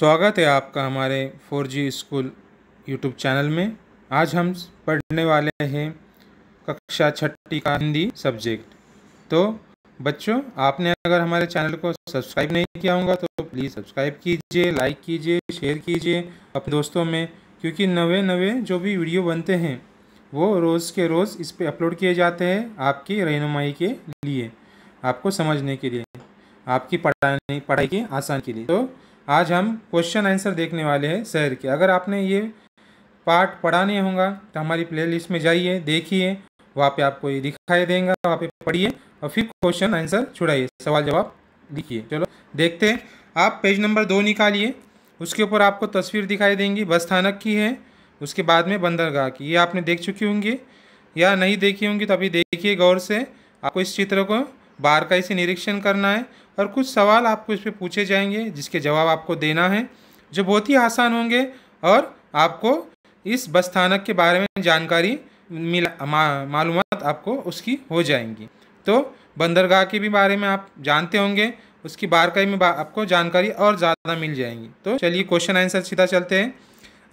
स्वागत है आपका हमारे 4G स्कूल यूट्यूब चैनल में आज हम पढ़ने वाले हैं कक्षा छठी का हिंदी सब्जेक्ट तो बच्चों आपने अगर हमारे चैनल को सब्सक्राइब नहीं किया होगा तो प्लीज़ सब्सक्राइब कीजिए लाइक कीजिए शेयर कीजिए अपने दोस्तों में क्योंकि नवे नवे जो भी वीडियो बनते हैं वो रोज़ के रोज़ इस पर अपलोड किए जाते हैं आपकी रहनुमाई के लिए आपको समझने के लिए आपकी पढ़ाई पढ़ाई के आसान के लिए तो आज हम क्वेश्चन आंसर देखने वाले हैं शहर के अगर आपने ये पार्ट पढ़ाने होगा तो हमारी प्लेलिस्ट में जाइए देखिए वहाँ पे आपको ये दिखाई देगा वहाँ पे पढ़िए और फिर क्वेश्चन आंसर छुड़ाइए सवाल जवाब लिखिए चलो देखते हैं आप पेज नंबर दो निकालिए उसके ऊपर आपको तस्वीर दिखाई देंगी बस थानक की है उसके बाद में बंदरगाह की ये आपने देख चुकी होंगी या नहीं देखी होंगी तो अभी देखिए गौर से आपको इस चित्र को बार का इसे निरीक्षण करना है और कुछ सवाल आपको इस पर पूछे जाएंगे जिसके जवाब आपको देना है जो बहुत ही आसान होंगे और आपको इस बस स्थानक के बारे में जानकारी मिला मा, मालूम आपको उसकी हो जाएंगी तो बंदरगाह के भी बारे में आप जानते होंगे उसकी बारकाई में बा, आपको जानकारी और ज़्यादा मिल जाएंगी तो चलिए क्वेश्चन आंसर सीधा चलते हैं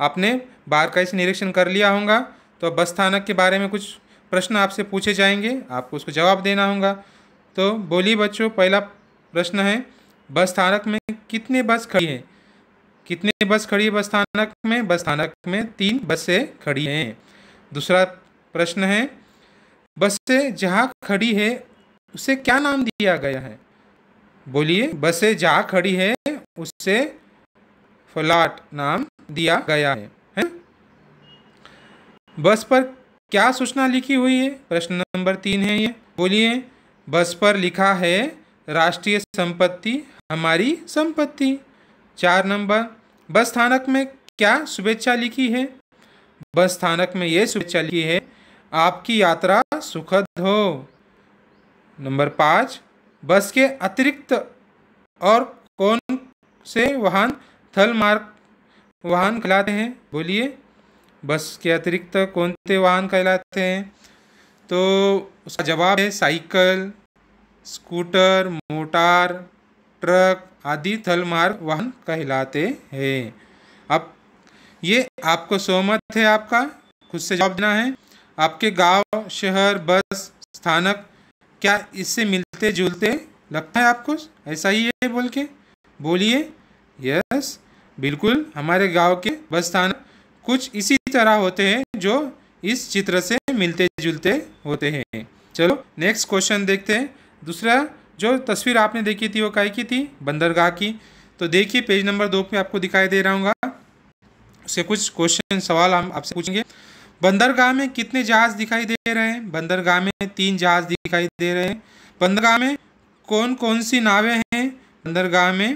आपने बारकाई से निरीक्षण कर लिया होगा तो बस स्थानक के बारे में कुछ प्रश्न आपसे पूछे जाएंगे आपको उसको जवाब देना होगा तो बोलिए बच्चों पहला प्रश्न है बस स्थानक में कितने बस खड़ी है कितने बस खड़ी है बस स्थानक में बस स्थानक में तीन बसें खड़ी हैं दूसरा प्रश्न है बसें जहाँ खड़ी है उसे क्या नाम दिया गया है बोलिए बसें जहाँ खड़ी है उसे फ्लाट नाम दिया गया है, है? बस पर क्या सूचना लिखी हुई है प्रश्न नंबर तीन है ये बोलिए बस पर लिखा है राष्ट्रीय संपत्ति हमारी संपत्ति चार नंबर बस स्थानक में क्या शुभेच्छा लिखी है बस स्थानक में ये शुभेच्छा लिखी है आपकी यात्रा सुखद हो नंबर पाँच बस के अतिरिक्त और कौन से वाहन थल मार्ग वाहन कहलाते हैं बोलिए बस के अतिरिक्त कौन से वाहन कहलाते हैं तो उसका जवाब है साइकिल स्कूटर मोटार ट्रक आदि थलमार्ग वाहन कहलाते हैं अब ये आपको सहमत है आपका खुद से जवाब देना है आपके गांव शहर बस स्थानक क्या इससे मिलते जुलते लगता है आपको ऐसा ही है बोल के बोलिए यस बिल्कुल हमारे गांव के बस स्थानक कुछ इसी तरह होते हैं जो इस चित्र से मिलते जुलते होते हैं चलो नेक्स्ट क्वेश्चन देखते हैं दूसरा जो तस्वीर आपने देखी थी वो काय की थी बंदरगाह की तो देखिए पेज नंबर दो पे आपको दिखाई दे रहा हूँ उसके कुछ क्वेश्चन सवाल हम आपसे पूछेंगे बंदरगाह में कितने जहाज दिखाई दे रहे हैं बंदरगाह में तीन जहाज दिखाई दे रहे हैं बंदरगाह में कौन कौन सी नावें हैं बंदरगाह में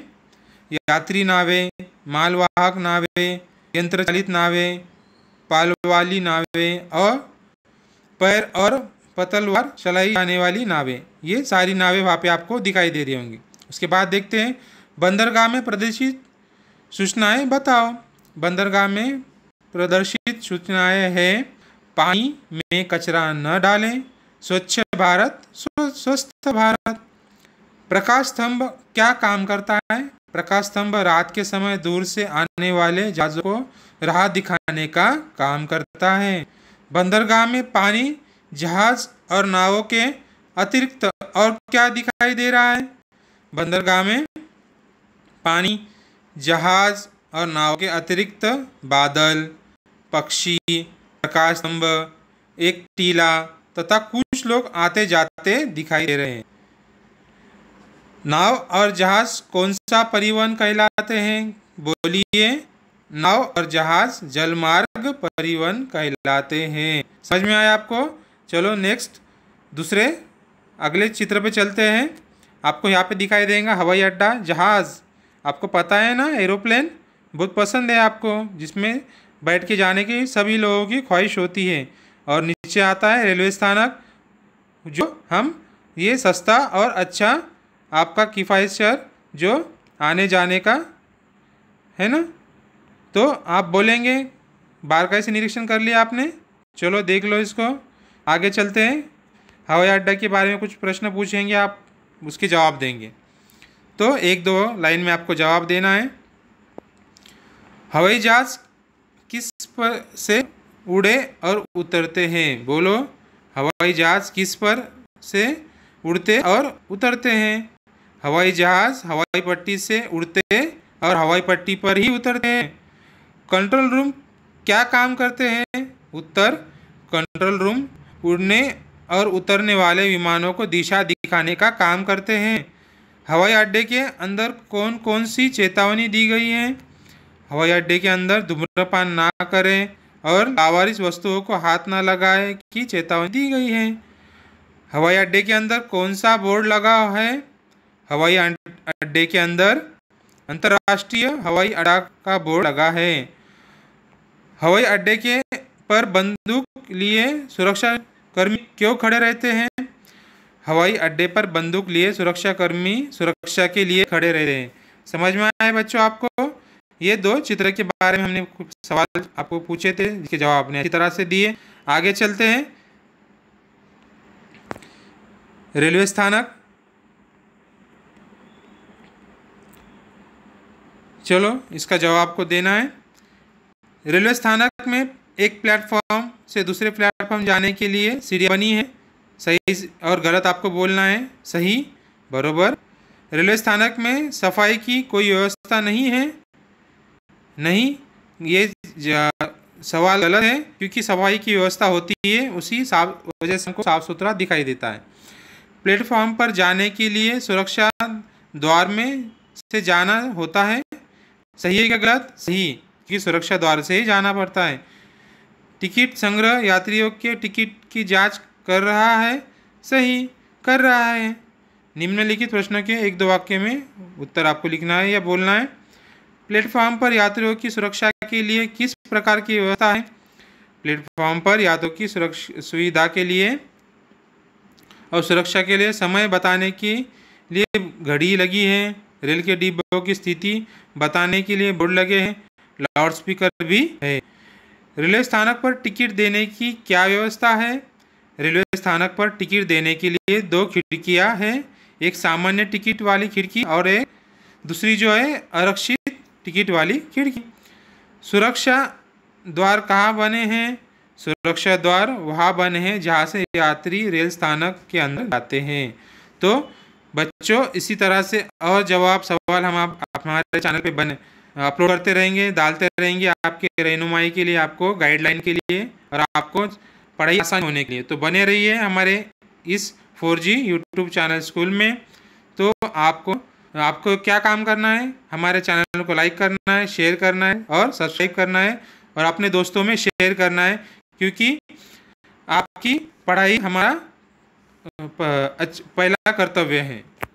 यात्री नावें मालवाहक नावें यंत्र चालित नावें पाल वाली नावें और पैर और पतलवार चलाई जाने वाली नावें ये सारी नावें वहाँ पे आपको दिखाई दे रही होंगी उसके बाद देखते हैं बंदरगाह में प्रदर्शित सूचनाएं बताओ बंदरगाह में प्रदर्शित सूचनाएं हैं पानी में कचरा न डालें स्वच्छ भारत स्वस्थ भारत प्रकाश स्तंभ क्या काम करता है प्रकाश स्तंभ रात के समय दूर से आने वाले जहाज़ों को राह दिखाने का काम करता है बंदरगाह में पानी जहाज और नावों के अतिरिक्त और क्या दिखाई दे रहा है बंदरगाह में पानी जहाज और नाव के अतिरिक्त बादल पक्षी प्रकाश स्तंभ एक टीला तथा कुछ लोग आते जाते दिखाई दे रहे हैं नाव और जहाज कौन सा परिवहन कहलाते हैं बोलिए नाव और जहाज जलमार्ग परिवहन कहलाते हैं समझ में आया आपको चलो नेक्स्ट दूसरे अगले चित्र पे चलते हैं आपको यहाँ पे दिखाई देगा हवाई अड्डा जहाज़ आपको पता है ना एरोप्लेन बहुत पसंद है आपको जिसमें बैठ के जाने की सभी लोगों की ख्वाहिश होती है और नीचे आता है रेलवे स्थानक जो हम ये सस्ता और अच्छा आपका किफ़ायतर जो आने जाने का है ना तो आप बोलेंगे बार का ऐसे निरीक्षण कर लिया आपने चलो देख लो इसको आगे चलते हैं हवाई अड्डा के बारे में कुछ प्रश्न पूछेंगे आप उसके जवाब देंगे तो एक दो लाइन में आपको जवाब देना है हवाई जहाज किस पर से उड़े और उतरते हैं बोलो हवाई जहाज किस पर से उड़ते और उतरते हैं हवाई जहाज हवाई पट्टी से उड़ते और हवाई पट्टी पर ही उतरते हैं कंट्रोल रूम क्या काम करते हैं उत्तर कंट्रोल रूम उड़ने और उतरने वाले विमानों को दिशा दिखाने का काम करते हैं हवाई अड्डे के अंदर कौन कौन सी चेतावनी दी गई है हवाई अड्डे के अंदर धूम्रपान ना करें और लावारिस वस्तुओं को हाथ ना लगाए की चेतावनी दी गई है हवाई अड्डे के अंदर कौन सा बोर्ड लगा है हवाई अं-, अड्डे के अंदर अंतर्राष्ट्रीय हवाई अड्डा का बोर्ड लगा है हवाई अड्डे के पर बंदूक लिए सुरक्षा कर्मी क्यों खड़े रहते हैं हवाई अड्डे पर बंदूक लिए सुरक्षाकर्मी सुरक्षा के लिए खड़े रहते हैं समझ में आया बच्चों आपको ये दो चित्र के बारे में हमने सवाल आपको पूछे थे जिसके जवाब आपने अच्छी तरह से दिए आगे चलते हैं रेलवे स्थानक चलो इसका जवाब आपको देना है रेलवे स्थानक में एक प्लेटफॉर्म से दूसरे प्लेटफॉर्म जाने के लिए सीढ़ियाँ बनी है सही और गलत आपको बोलना है सही बरोबर रेलवे स्थानक में सफाई की कोई व्यवस्था नहीं है नहीं ये सवाल गलत है क्योंकि सफाई की व्यवस्था होती है उसी साफ वजह से हमको साफ सुथरा दिखाई देता है प्लेटफॉर्म पर जाने के लिए सुरक्षा द्वार में से जाना होता है सही है क्या गलत सही क्योंकि सुरक्षा द्वार से ही जाना पड़ता है टिकट संग्रह यात्रियों के टिकट की जांच कर रहा है सही कर रहा है निम्नलिखित प्रश्न के एक दो वाक्य में उत्तर आपको लिखना है या बोलना है प्लेटफॉर्म पर यात्रियों की सुरक्षा के लिए किस प्रकार की व्यवस्था है प्लेटफॉर्म पर यात्रियों की सुरक्षा सुविधा के लिए और सुरक्षा के लिए समय बताने के लिए घड़ी लगी है रेल के डिब्बों की स्थिति बताने के लिए बोर्ड लगे हैं लाउड स्पीकर भी है रेलवे स्थानक पर टिकट देने की क्या व्यवस्था है रेलवे स्थानक पर टिकट देने के लिए दो खिड़कियां हैं एक सामान्य टिकट वाली खिड़की और एक दूसरी जो है आरक्षित टिकट वाली खिड़की सुरक्षा द्वार कहाँ बने हैं सुरक्षा द्वार वहाँ बने हैं जहाँ से यात्री रेल स्थानक के अंदर जाते हैं तो बच्चों इसी तरह से और जवाब सवाल हम आप हमारे चैनल पे बने अपलोड करते रहेंगे डालते रहेंगे आपके रहनुमाई के लिए आपको गाइडलाइन के लिए और आपको पढ़ाई आसान होने के लिए तो बने रहिए हमारे इस 4G यूट्यूब चैनल स्कूल में तो आपको आपको क्या काम करना है हमारे चैनल को लाइक करना है शेयर करना है और सब्सक्राइब करना है और अपने दोस्तों में शेयर करना है क्योंकि आपकी पढ़ाई हमारा पहला कर्तव्य है